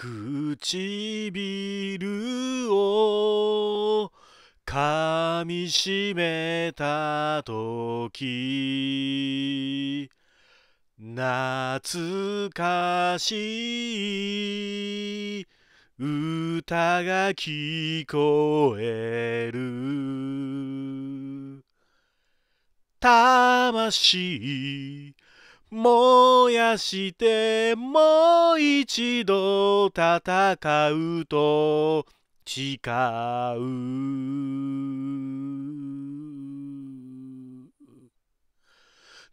唇を噛みしめた時懐かしい歌が聞こえる魂も燃やしてもう一度戦うと誓う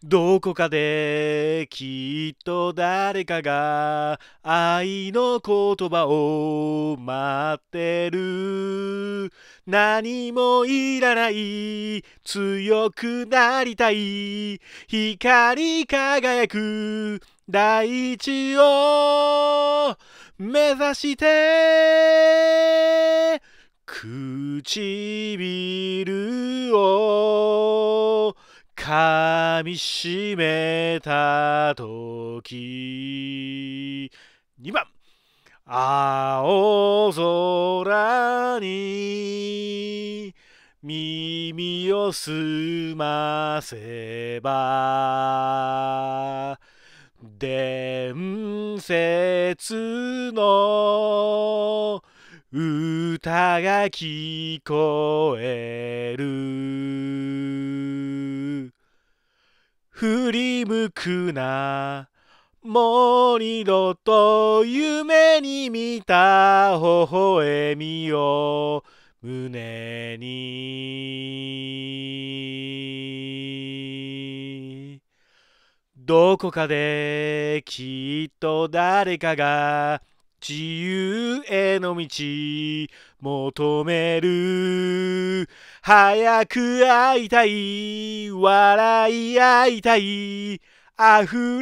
どこかできっと誰かが愛の言葉を待ってる何もいらない強くなりたい光り輝く大地を目指して唇を輝噛みしめた時2番青空に耳を澄ませば伝説の歌が聞こえる振り向くなもう二度と夢に見た微笑みを胸にどこかできっと誰かが自由への道求める早く会いたい笑い合いたい溢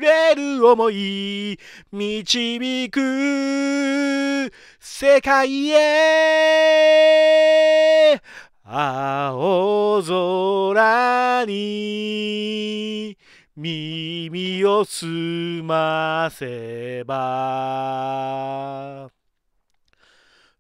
れる思い導く世界へ青空に耳をすませば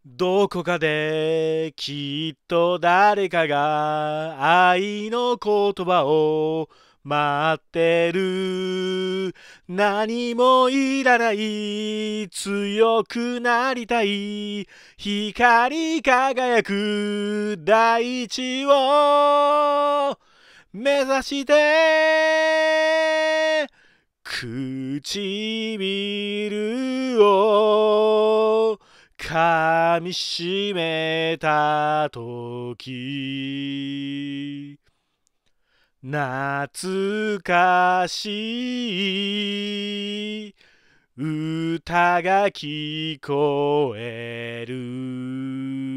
どこかできっと誰かが愛の言葉を待ってる何もいらない強くなりたい光り輝く大地を目指して唇を噛みしめた時懐かしい歌が聞こえる